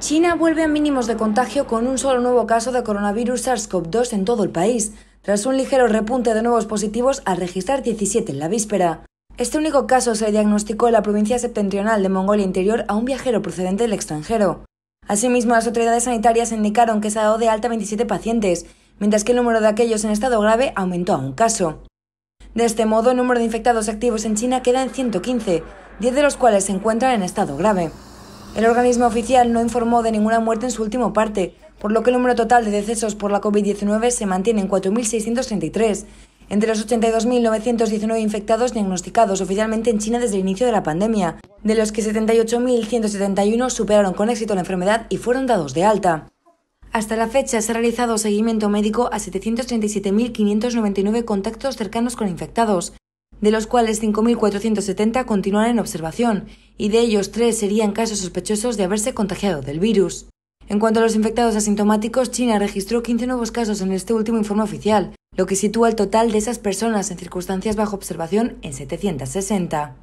China vuelve a mínimos de contagio con un solo nuevo caso de coronavirus SARS-CoV-2 en todo el país, tras un ligero repunte de nuevos positivos al registrar 17 en la víspera. Este único caso se diagnosticó en la provincia septentrional de Mongolia Interior a un viajero procedente del extranjero. Asimismo, las autoridades sanitarias indicaron que se ha dado de alta 27 pacientes, mientras que el número de aquellos en estado grave aumentó a un caso. De este modo, el número de infectados activos en China queda en 115, 10 de los cuales se encuentran en estado grave. El organismo oficial no informó de ninguna muerte en su último parte, por lo que el número total de decesos por la COVID-19 se mantiene en 4.633, entre los 82.919 infectados diagnosticados oficialmente en China desde el inicio de la pandemia, de los que 78.171 superaron con éxito la enfermedad y fueron dados de alta. Hasta la fecha se ha realizado seguimiento médico a 737.599 contactos cercanos con infectados, de los cuales 5.470 continúan en observación, y de ellos tres serían casos sospechosos de haberse contagiado del virus. En cuanto a los infectados asintomáticos, China registró 15 nuevos casos en este último informe oficial, lo que sitúa el total de esas personas en circunstancias bajo observación en 760.